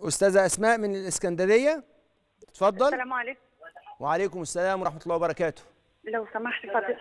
استاذه اسماء من الاسكندريه اتفضل السلام عليكم وعليكم السلام ورحمه الله وبركاته لو سمحت فضل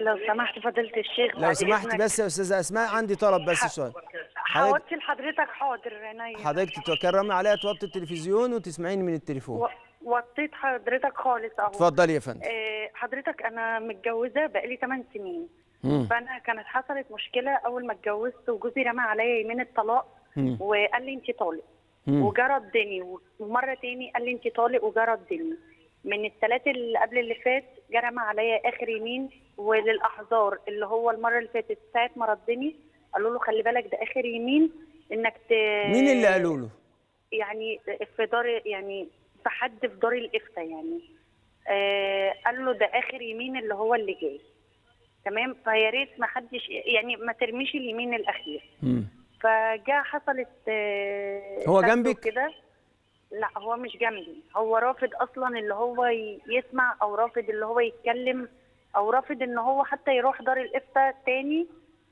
لو سمحت فضيله الشيخ لو سمحت بس يا استاذه اسماء عندي طلب بس سؤال حوطي لحضرتك حاضر عينيا حضرتك تتكرمي عليا توطي التلفزيون وتسمعيني من التليفون و... وطيت حضرتك خالص اهو اتفضلي يا فندم آه، حضرتك انا متجوزه بقالي 8 سنين مم. فانا كانت حصلت مشكله اول ما اتجوزت وجوزي رمى عليا يمين الطلاق مم. وقال لي انت طالق وجرى الدنيا ومره تاني قال لي انت طالق وجرى الدنيا من الثلاث اللي قبل اللي فات جرم عليا اخر يمين وللاحذار اللي هو المره اللي فاتت ساعه ما ردني قالوا له خلي بالك ده اخر يمين انك ت... مين اللي قالوا له؟ يعني في دار يعني في حد في دار الافتاء يعني آه قال له ده اخر يمين اللي هو اللي جاي تمام فيا ريت ما حدش يعني ما ترميش اليمين الاخير فجاء حصلت آه، هو جنبك كده لا هو مش جنبي هو رافض اصلا اللي هو يسمع او رافض اللي هو يتكلم او رافض ان هو حتى يروح دار الافتاء تاني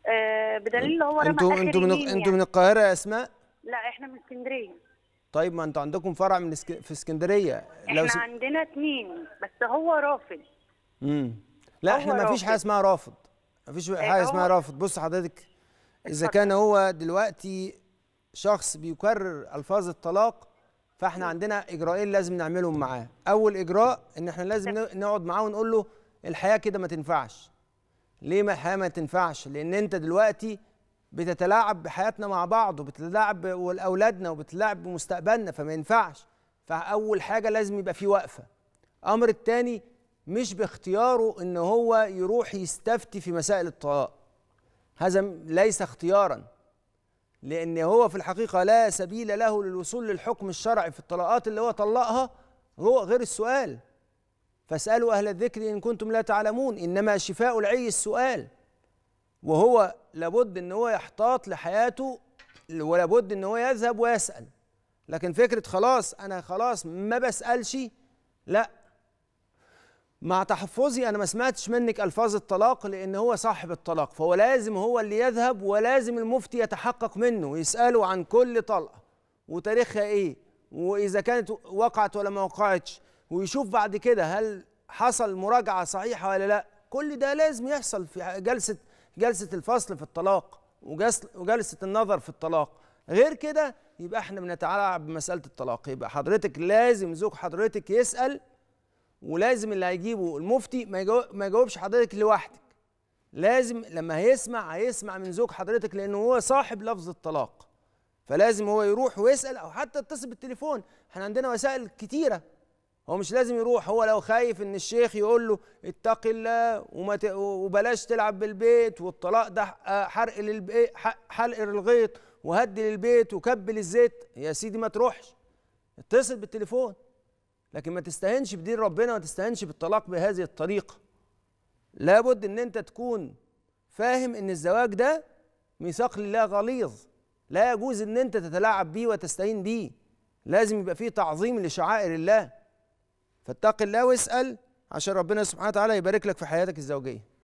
آه، بدليل اللي هو انتوا انتوا من يعني. انتوا من القاهره يا اسماء لا احنا من اسكندريه طيب ما انتوا عندكم فرع من اسك... في اسكندريه لو احنا س... عندنا اتنين بس هو رافض امم لا احنا ما فيش حاجه اسمها رافض ما فيش حاجه آه، اسمها رافض بص حضرتك اذا كان هو دلوقتي شخص بيكرر الفاظ الطلاق فاحنا عندنا اجراءين لازم نعملهم معاه اول اجراء ان احنا لازم نقعد معاه ونقول له الحياه كده ما تنفعش ليه ما الحياه ما تنفعش لان انت دلوقتي بتتلاعب بحياتنا مع بعض وبتتلاعب باولادنا وبتتلاعب بمستقبلنا فما ينفعش فاول حاجه لازم يبقى في وقفه امر التاني مش باختياره ان هو يروح يستفتي في مسائل الطلاق هذا ليس اختيارا لأن هو في الحقيقة لا سبيل له للوصول للحكم الشرعي في الطلاقات اللي هو طلقها هو غير السؤال فاسألوا أهل الذكر إن كنتم لا تعلمون إنما شفاء العي السؤال وهو لابد ان هو يحتاط لحياته ولابد ان هو يذهب ويسال لكن فكره خلاص انا خلاص ما بسالش لا مع تحفظي انا ما سمعتش منك الفاظ الطلاق لان هو صاحب الطلاق فهو لازم هو اللي يذهب ولازم المفتي يتحقق منه ويساله عن كل طلقه وتاريخها ايه واذا كانت وقعت ولا ما وقعتش ويشوف بعد كده هل حصل مراجعه صحيحه ولا لا كل ده لازم يحصل في جلسه جلسه الفصل في الطلاق وجلسه النظر في الطلاق غير كده يبقى احنا بنتلاعب بمساله الطلاق يبقى حضرتك لازم زوج حضرتك يسال ولازم اللي هيجيبه المفتي ما يجاوبش حضرتك لوحدك لازم لما هيسمع هيسمع من زوج حضرتك لانه هو صاحب لفظ الطلاق فلازم هو يروح ويسال او حتى يتصل بالتليفون احنا عندنا وسائل كتيره هو مش لازم يروح هو لو خايف ان الشيخ يقول له اتق الله وما ت... وبلاش تلعب بالبيت والطلاق ده آه، حرق للبيت إيه، حلق للغيط وهدي للبيت وكبل الزيت يا سيدي ما تروحش اتصل بالتليفون لكن ما تستهنش بدين ربنا وما تستهنش بالطلاق بهذه الطريقه لابد ان انت تكون فاهم ان الزواج ده ميثاق لله غليظ لا يجوز ان انت تتلاعب بيه وتستهين بيه لازم يبقى فيه تعظيم لشعائر الله فاتق الله واسال عشان ربنا سبحانه وتعالى يبارك لك في حياتك الزوجيه